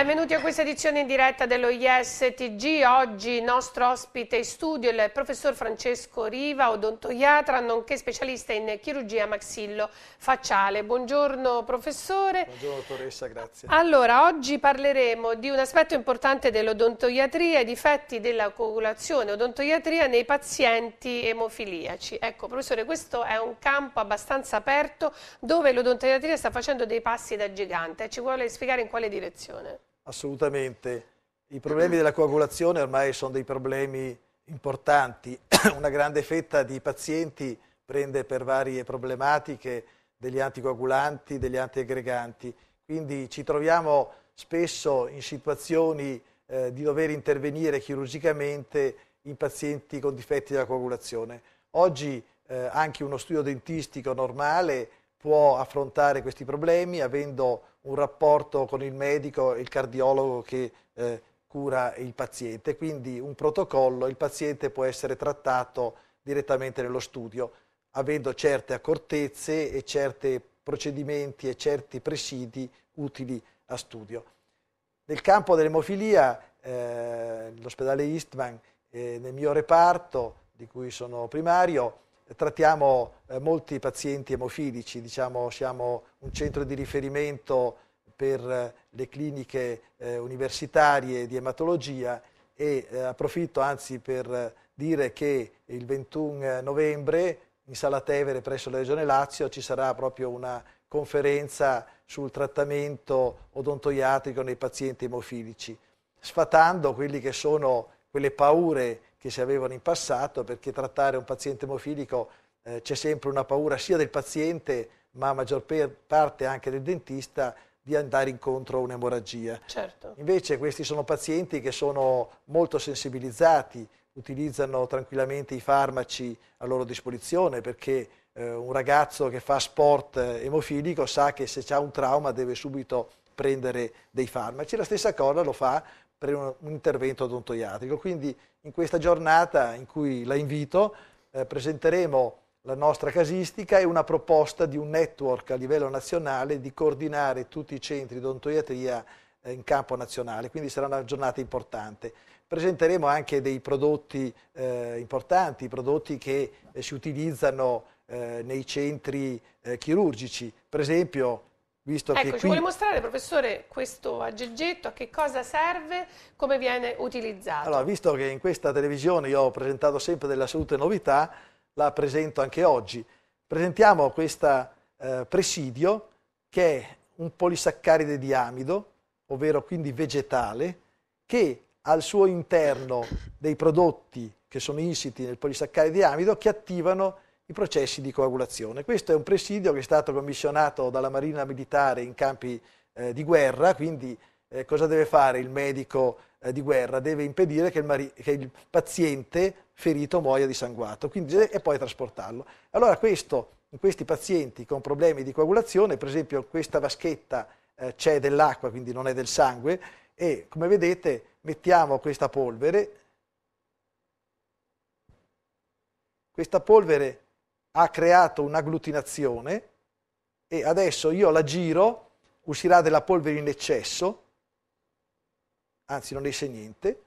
Benvenuti a questa edizione in diretta dello ISTG. Oggi il nostro ospite in studio è il professor Francesco Riva, odontoiatra, nonché specialista in chirurgia maxillo-facciale. Buongiorno professore. Buongiorno dottoressa, grazie. Allora, oggi parleremo di un aspetto importante dell'odontoiatria, i difetti della coagulazione odontoiatria nei pazienti emofiliaci. Ecco professore, questo è un campo abbastanza aperto dove l'odontoiatria sta facendo dei passi da gigante. Ci vuole spiegare in quale direzione? assolutamente. I problemi della coagulazione ormai sono dei problemi importanti. Una grande fetta di pazienti prende per varie problematiche degli anticoagulanti, degli antiaggreganti. Quindi ci troviamo spesso in situazioni eh, di dover intervenire chirurgicamente in pazienti con difetti della coagulazione. Oggi eh, anche uno studio dentistico normale può affrontare questi problemi avendo un rapporto con il medico e il cardiologo che eh, cura il paziente, quindi un protocollo, il paziente può essere trattato direttamente nello studio, avendo certe accortezze e certi procedimenti e certi presidi utili a studio. Nel campo dell'emofilia, eh, l'ospedale Eastman, eh, nel mio reparto, di cui sono primario, trattiamo eh, molti pazienti emofilici, diciamo, siamo un centro di riferimento per eh, le cliniche eh, universitarie di ematologia e eh, approfitto anzi per eh, dire che il 21 novembre in Sala Tevere presso la Regione Lazio ci sarà proprio una conferenza sul trattamento odontoiatrico nei pazienti emofilici, sfatando quelle che sono quelle paure che si avevano in passato, perché trattare un paziente emofilico eh, c'è sempre una paura sia del paziente, ma a maggior parte anche del dentista, di andare incontro a un'emorragia. Certo. Invece questi sono pazienti che sono molto sensibilizzati, utilizzano tranquillamente i farmaci a loro disposizione perché eh, un ragazzo che fa sport eh, emofilico sa che se ha un trauma deve subito prendere dei farmaci. La stessa cosa lo fa per un, un intervento odontoiatrico. Quindi in questa giornata in cui la invito eh, presenteremo la nostra casistica e una proposta di un network a livello nazionale di coordinare tutti i centri di odontoiatria eh, in campo nazionale, quindi sarà una giornata importante. Presenteremo anche dei prodotti eh, importanti, prodotti che eh, si utilizzano eh, nei centri eh, chirurgici, per esempio Visto ecco, che ci vuole mostrare, professore, questo aggeggetto, a che cosa serve, come viene utilizzato. Allora, visto che in questa televisione io ho presentato sempre della salute novità, la presento anche oggi. Presentiamo questo eh, presidio che è un polisaccaride di amido, ovvero quindi vegetale, che al suo interno dei prodotti che sono insiti nel polisaccaride di amido che attivano i processi di coagulazione. Questo è un presidio che è stato commissionato dalla Marina Militare in campi eh, di guerra, quindi eh, cosa deve fare il medico eh, di guerra? Deve impedire che il, che il, paziente ferito muoia dissanguato quindi, e poi trasportarlo. Allora questo, in questi pazienti con problemi di coagulazione, per esempio questa vaschetta eh, c'è dell'acqua, quindi non è del sangue, e come vedete mettiamo questa polvere, questa polvere ha creato un'agglutinazione e adesso io la giro, uscirà della polvere in eccesso, anzi non esce niente,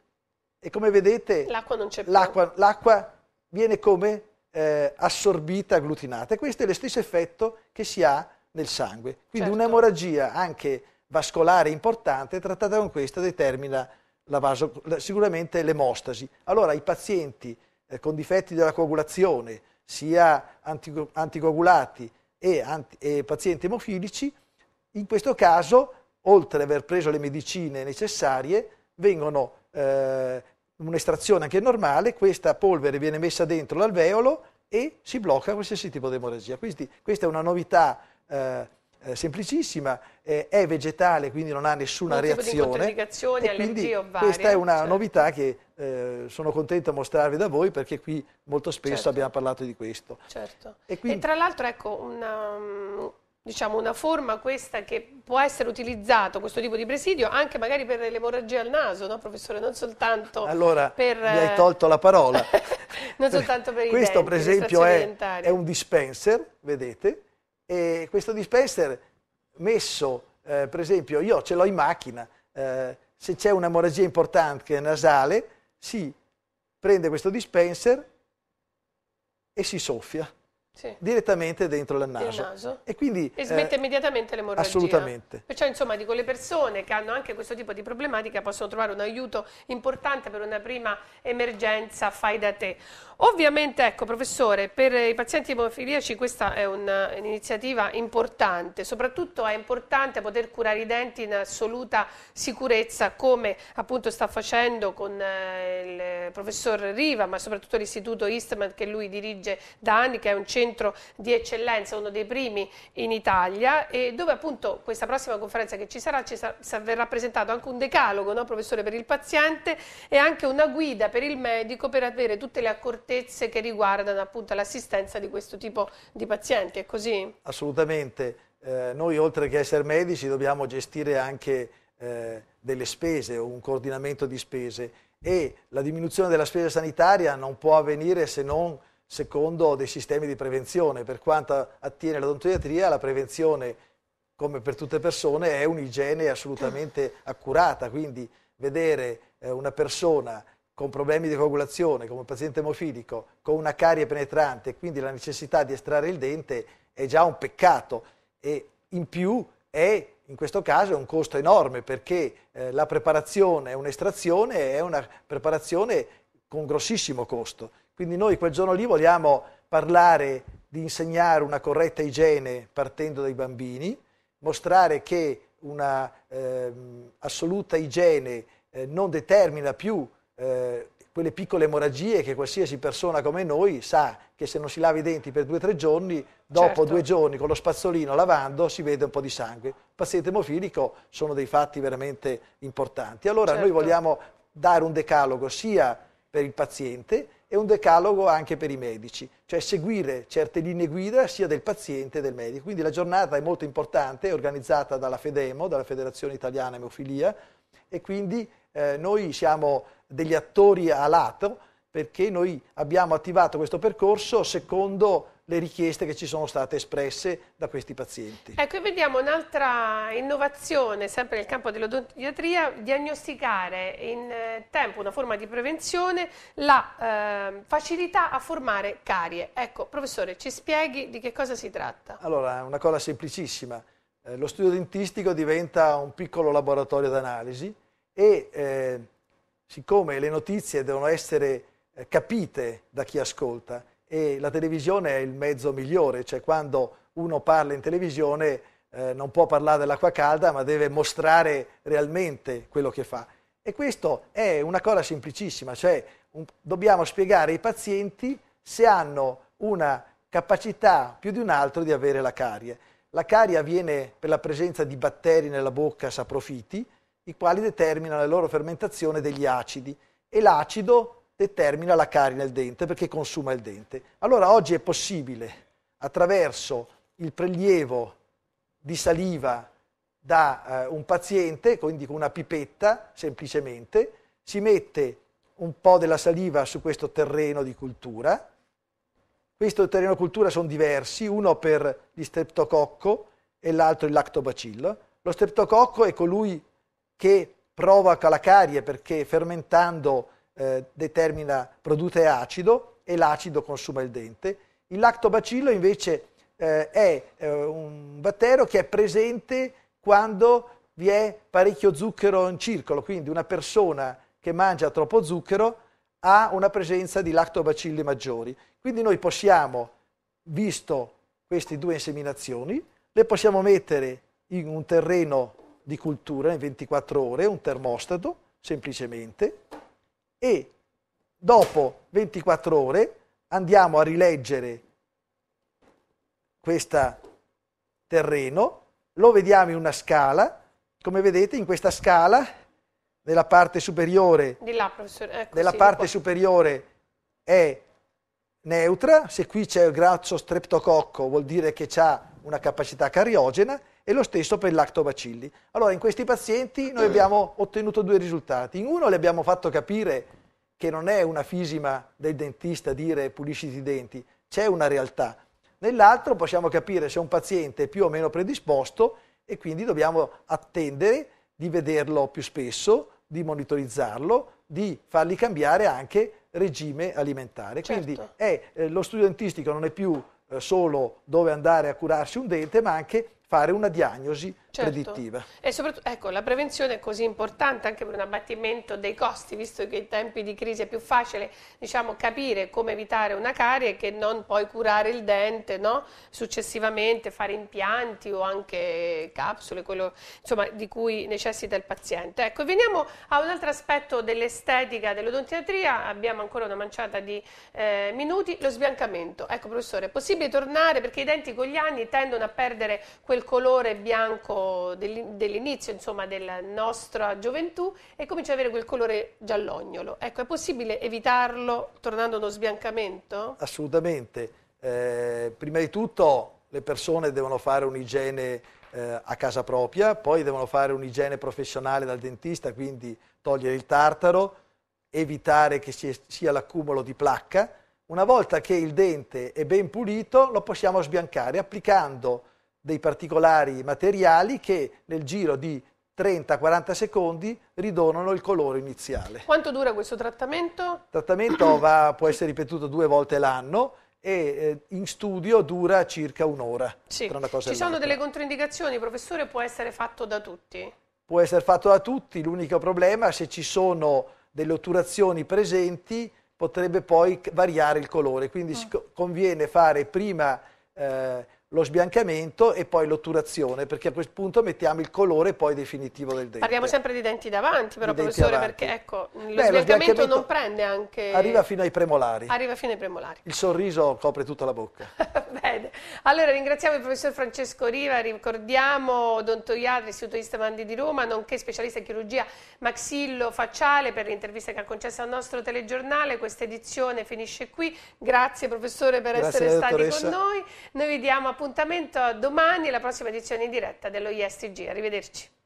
e come vedete l'acqua, non c'è l'acqua, l'acqua viene come eh, assorbita, agglutinata. E questo è lo stesso effetto che si ha nel sangue. Quindi certo. un'emorragia anche vascolare importante trattata con questa determina la vaso, sicuramente l'emostasi. Allora i pazienti eh, con difetti della coagulazione, sia anticoagulati e, anti, e pazienti emofilici, in questo caso, oltre ad aver preso le medicine necessarie, vengono eh, un'estrazione anche normale, questa polvere viene messa dentro l'alveolo e si blocca qualsiasi tipo di emorragia. Quindi questa è una novità eh, eh, semplicissima, eh, è vegetale, quindi non ha nessuna non reazione. e quindi varie, questa è una certo. novità che eh, sono contento di mostrarvi da voi perché qui molto spesso certo. abbiamo parlato di questo. Certo. E, quindi, e tra l'altro ecco una, diciamo, una forma questa che può essere utilizzato questo tipo di presidio anche magari per l'emorragia al naso, no professore? Non soltanto allora, per... mi hai tolto la parola. non soltanto per questo, i Questo per esempio è, è un dispenser, vedete? E questo dispenser messo, eh, per esempio, io ce l'ho in macchina, eh, se c'è un'emorragia importante nasale, si prende questo dispenser e si soffia. Sì. direttamente dentro il naso. naso. E, quindi, e smette eh, immediatamente l'emorragia. Assolutamente. Perciò insomma dico le persone che hanno anche questo tipo di problematica possono trovare un aiuto importante per una prima emergenza fai da te. Ovviamente ecco professore per i pazienti emofiliaci questa è un'iniziativa importante, soprattutto è importante poter curare i denti in assoluta sicurezza come appunto sta facendo con eh, il professor Riva ma soprattutto l'istituto Eastman che lui dirige da anni che è un centro centro di eccellenza, uno dei primi in Italia e dove appunto questa prossima conferenza che ci sarà, ci sarà verrà presentato anche un decalogo, no, professore, per il paziente e anche una guida per il medico per avere tutte le accortezze che riguardano appunto l'assistenza di questo tipo di pazienti, è così? Assolutamente, eh, noi oltre che essere medici dobbiamo gestire anche eh, delle spese o un coordinamento di spese e la diminuzione della spesa sanitaria non può avvenire se non secondo dei sistemi di prevenzione. Per quanto attiene all'odontoiatria, la prevenzione, come per tutte le persone, è un'igiene assolutamente accurata, quindi vedere eh, una persona con problemi di coagulazione, come un paziente emofilico, con una carie penetrante, quindi la necessità di estrarre il dente è già un peccato e in più è in questo caso è un costo enorme perché eh, la preparazione, un'estrazione è una preparazione con grossissimo costo. Quindi noi quel giorno lì vogliamo parlare di insegnare una corretta igiene partendo dai bambini, mostrare che una eh, assoluta igiene eh, non determina più eh, quelle piccole emorragie che qualsiasi persona come noi sa che se non si lava i denti per due o tre giorni, dopo certo. due giorni con lo spazzolino lavando si vede un po' di sangue. paziente emofilico sono dei fatti veramente importanti. Allora certo. noi vogliamo dare un decalogo sia per il paziente e un decalogo anche per i medici, cioè seguire certe linee guida sia del paziente che del medico. Quindi la giornata è molto importante, è organizzata dalla Fedemo, dalla Federazione Italiana Emofilia, e quindi eh, noi siamo degli attori a lato perché noi abbiamo attivato questo percorso secondo le richieste che ci sono state espresse da questi pazienti. Ecco, e vediamo un'altra innovazione, sempre nel campo dell'odontiatria, diagnosticare in eh, tempo una forma di prevenzione la eh, facilità a formare carie. Ecco, professore, ci spieghi di che cosa si tratta? Allora, è una cosa semplicissima. Eh, lo studio dentistico diventa un piccolo laboratorio d'analisi e eh, siccome le notizie devono essere eh, capite da chi ascolta, e la televisione è il mezzo migliore, cioè quando uno parla in televisione eh, non può parlare dell'acqua calda ma deve mostrare realmente quello che fa. E questo è una cosa semplicissima, cioè un, dobbiamo spiegare ai pazienti se hanno una capacità più di un altro di avere la carie. La carie avviene per la presenza di batteri nella bocca saprofiti, i quali determinano la loro fermentazione degli acidi e l'acido determina la carie nel dente perché consuma il dente. Allora oggi è possibile, attraverso il prelievo di saliva da eh, un paziente, quindi con una pipetta semplicemente, si mette un po' della saliva su questo terreno di cultura. Questo terreno di cultura sono diversi, uno per gli streptococco e l'altro il lactobacillo. Lo streptococco è colui che provoca la carie perché fermentando eh, determina, produce acido e l'acido consuma il dente. Il lactobacillo invece eh, è eh, un battero che è presente quando vi è parecchio zucchero in circolo, quindi una persona che mangia troppo zucchero ha una presenza di lactobacilli maggiori. Quindi noi possiamo, visto queste due inseminazioni, le possiamo mettere in un terreno di cultura in 24 ore, un termostato, semplicemente, e dopo 24 ore andiamo a rileggere questo terreno, lo vediamo in una scala, come vedete in questa scala nella parte superiore, là, ecco, nella sì, parte superiore è neutra, se qui c'è il grasso streptococco vuol dire che ha una capacità cariogena e lo stesso per il lactobacilli. Allora in questi pazienti noi abbiamo ottenuto due risultati. In uno le abbiamo fatto capire che non è una fisima del dentista dire pulisciti i denti, c'è una realtà. Nell'altro possiamo capire se un paziente è più o meno predisposto e quindi dobbiamo attendere di vederlo più spesso, di monitorizzarlo, di fargli cambiare anche regime alimentare. Certo. Quindi è, eh, lo studio dentistico non è più eh, solo dove andare a curarsi un dente, ma anche fare una diagnosi certo. predittiva. E soprattutto, ecco, la prevenzione è così importante anche per un abbattimento dei costi, visto che in tempi di crisi è più facile, diciamo, capire come evitare una carie che non poi curare il dente, no? Successivamente fare impianti o anche capsule, quello, insomma, di cui necessita il paziente. Ecco, veniamo a un altro aspetto dell'estetica dell'odontiatria, abbiamo ancora una manciata di eh, minuti, lo sbiancamento. Ecco, professore, è possibile tornare perché i denti con gli anni tendono a perdere quel colore bianco dell'inizio insomma della nostra gioventù e comincia ad avere quel colore giallognolo. Ecco, è possibile evitarlo tornando a uno sbiancamento? Assolutamente. Eh, prima di tutto le persone devono fare un'igiene eh, a casa propria, poi devono fare un'igiene professionale dal dentista, quindi togliere il tartaro, evitare che ci sia l'accumulo di placca. Una volta che il dente è ben pulito lo possiamo sbiancare applicando dei particolari materiali che nel giro di 30-40 secondi ridonano il colore iniziale. Quanto dura questo trattamento? Il trattamento va, può essere ripetuto due volte l'anno e eh, in studio dura circa un'ora. Sì. Ci sono delle controindicazioni, professore, può essere fatto da tutti? Può essere fatto da tutti, l'unico problema è se ci sono delle otturazioni presenti potrebbe poi variare il colore, quindi mm. conviene fare prima eh, lo sbiancamento e poi l'otturazione, perché a questo punto mettiamo il colore poi definitivo del dente. Parliamo sempre di denti davanti, però, di professore, avanti. perché ecco, lo, Beh, sbiancamento, sbiancamento non prende anche... Arriva fino ai premolari. Arriva fino ai premolari. Il sorriso copre tutta la bocca. Bene. Allora, ringraziamo il professor Francesco Riva, ricordiamo odontoiatra, istituto Istamandi di Roma, nonché specialista in chirurgia maxillo-facciale per l'intervista che ha concesso al nostro telegiornale. Questa edizione finisce qui. Grazie, professore, per Grazie essere stati con noi. Noi vediamo appunto appuntamento domani alla prossima edizione in diretta dello ISTG. Arrivederci.